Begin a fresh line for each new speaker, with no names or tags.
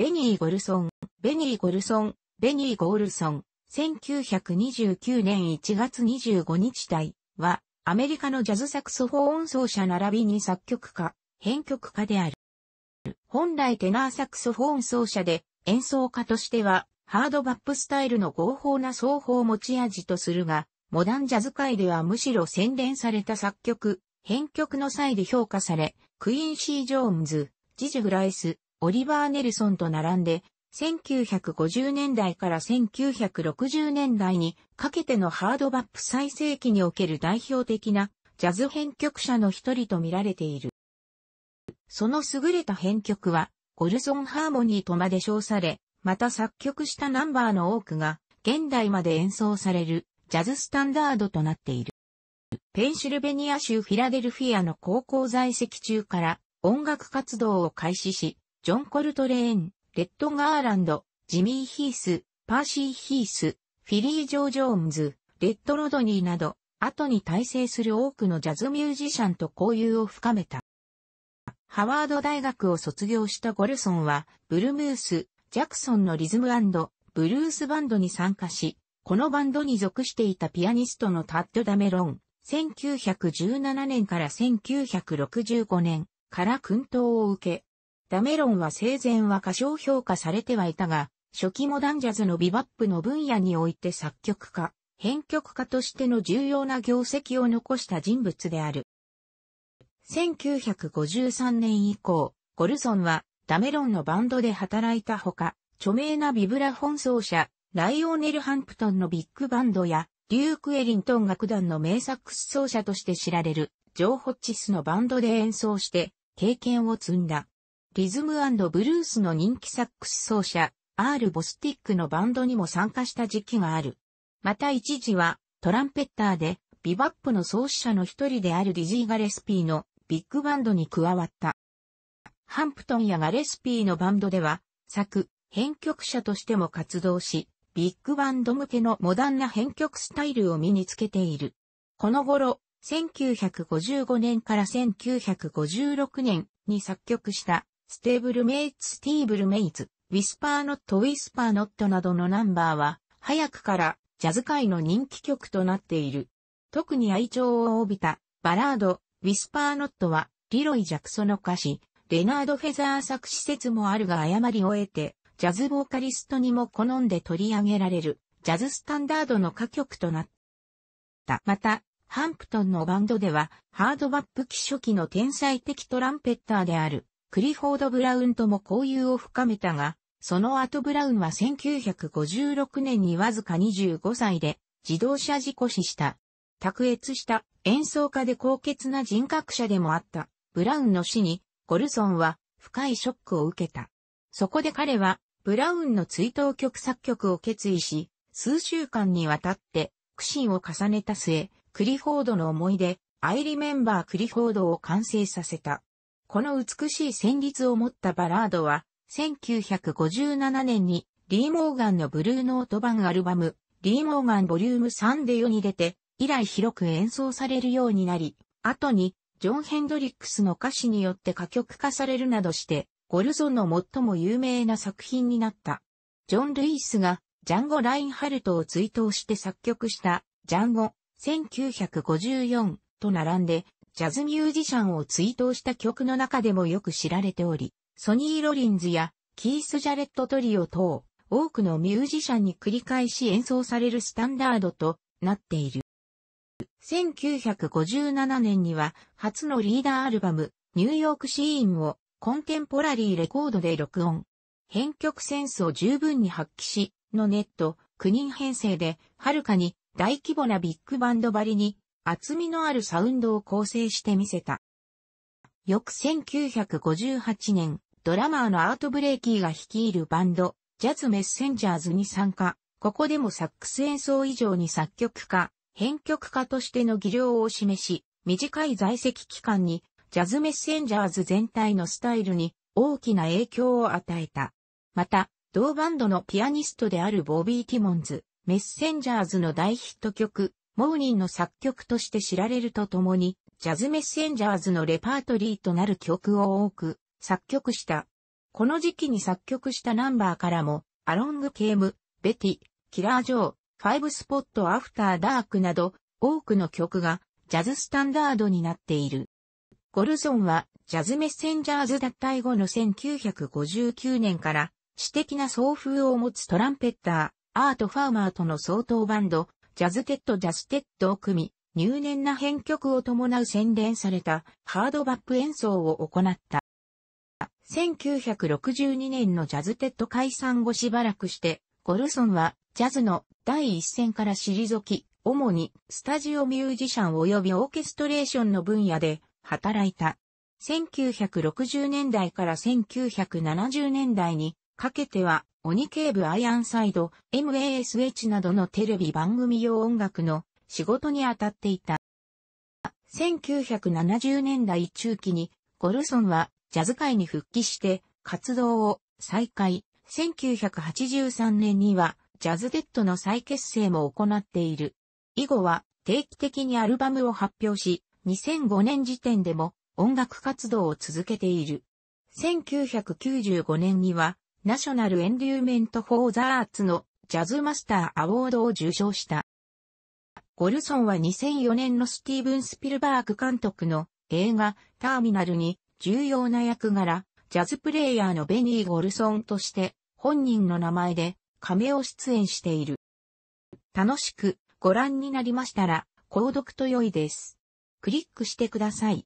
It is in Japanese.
ベニー・ゴルソン、ベニー・ゴルソン、ベニー・ゴールソン、1929年1月25日代は、アメリカのジャズサクソフォーン奏者並びに作曲家、編曲家である。本来テナーサクソフォーン奏者で、演奏家としては、ハードバップスタイルの合法な奏法を持ち味とするが、モダンジャズ界ではむしろ洗練された作曲、編曲の際で評価され、クインシー・ジョーンズ、ジジ・フライス、オリバー・ネルソンと並んで、1950年代から1960年代にかけてのハードバップ最盛期における代表的なジャズ編曲者の一人と見られている。その優れた編曲は、ゴルソンハーモニーとまで称され、また作曲したナンバーの多くが、現代まで演奏されるジャズスタンダードとなっている。ペンシルベニア州フィラデルフィアの高校在籍中から音楽活動を開始し、ジョン・コルトレーン、レッド・ガーランド、ジミー・ヒース、パーシー・ヒース、フィリー・ジョー・ジョーンズ、レッド・ロドニーなど、後に体制する多くのジャズミュージシャンと交友を深めた。ハワード大学を卒業したゴルソンは、ブルムース、ジャクソンのリズムブルースバンドに参加し、このバンドに属していたピアニストのタッド・ダメロン、1917年から1965年から訓導を受け、ダメロンは生前は過小評価されてはいたが、初期モダンジャズのビバップの分野において作曲家、編曲家としての重要な業績を残した人物である。1953年以降、ゴルソンはダメロンのバンドで働いたほか、著名なビブラフォン奏者、ライオーネル・ハンプトンのビッグバンドや、デューク・エリントン楽団の名作奏者として知られる、ジョー・ホッチスのバンドで演奏して、経験を積んだ。リズムブルースの人気サックス奏者、アール・ボスティックのバンドにも参加した時期がある。また一時は、トランペッターで、ビバップの創始者の一人であるディジー・ガレスピーのビッグバンドに加わった。ハンプトンやガレスピーのバンドでは、作、編曲者としても活動し、ビッグバンド向けのモダンな編曲スタイルを身につけている。この頃、1955年から1956年に作曲したステーブルメイツ、スティーブルメイツ、ウィスパーノット、ウィスパーノットなどのナンバーは、早くからジャズ界の人気曲となっている。特に愛情を帯びたバラード、ウィスパーノットは、リロイ・ジャクソの歌詞、レナード・フェザー作詞説もあるが誤りを得て、ジャズボーカリストにも好んで取り上げられる、ジャズスタンダードの歌曲となった。また、ハンプトンのバンドでは、ハードバップ期初期の天才的トランペッターである、クリフォード・ブラウンとも交友を深めたが、その後ブラウンは1956年にわずか25歳で自動車事故死した。卓越した演奏家で高潔な人格者でもあったブラウンの死にゴルソンは深いショックを受けた。そこで彼はブラウンの追悼曲作曲を決意し、数週間にわたって苦心を重ねた末、クリフォードの思い出、アイリメンバークリフォードを完成させた。この美しい旋律を持ったバラードは、1957年にリー・モーガンのブルーノート版アルバム、リー・モーガンボリューム3で世に出て、以来広く演奏されるようになり、後に、ジョン・ヘンドリックスの歌詞によって歌曲化されるなどして、ゴルゾンの最も有名な作品になった。ジョン・ルイスが、ジャンゴ・ラインハルトを追悼して作曲した、ジャンゴ、1954と並んで、ジャズミュージシャンを追悼した曲の中でもよく知られており、ソニー・ロリンズやキース・ジャレット・トリオ等、多くのミュージシャンに繰り返し演奏されるスタンダードとなっている。1957年には初のリーダーアルバム、ニューヨークシーンをコンテンポラリーレコードで録音。編曲センスを十分に発揮し、のネット、9人編成で、はるかに大規模なビッグバンドばりに厚みのあるサウンドを構成してみせた。翌1958年、ドラマーのアートブレイキーが率いるバンド、ジャズメッセンジャーズに参加、ここでもサックス演奏以上に作曲家、編曲家としての技量を示し、短い在籍期間に、ジャズメッセンジャーズ全体のスタイルに大きな影響を与えた。また、同バンドのピアニストであるボビー・ティモンズ、メッセンジャーズの大ヒット曲、モーニンの作曲として知られるとともに、ジャズメッセンジャーズのレパートリーとなる曲を多く作曲した。この時期に作曲したナンバーからも、アロング・ケーム、ベティ、キラー・ジョー、ファイブ・スポット・アフター・ダークなど、多くの曲がジャズスタンダードになっている。ゴルソンはジャズメッセンジャーズ脱退後の1959年から詩的な送風を持つトランペッター、アート・ファーマーとの相当バンド、ジャズテッドジャステッドを組み、入念な編曲を伴う洗練されたハードバップ演奏を行った。1962年のジャズテッド解散後しばらくして、ゴルソンはジャズの第一線から退き、主にスタジオミュージシャン及びオーケストレーションの分野で働いた。1960年代から1970年代にかけては鬼警部アイアンサイド、MASH などのテレビ番組用音楽の仕事に当たっていた。1970年代中期にゴルソンはジャズ界に復帰して活動を再開。1983年にはジャズデッドの再結成も行っている。以後は定期的にアルバムを発表し、2005年時点でも音楽活動を続けている。1995年にはナショナルエンデューメント・フォー・ザ・アーツのジャズマスター・アォードを受賞した。ゴルソンは2004年のスティーブン・スピルバーグ監督の映画ターミナルに重要な役柄、ジャズプレイヤーのベニー・ゴルソンとして本人の名前で亀を出演している。楽しくご覧になりましたら、購読と良いです。クリックしてください。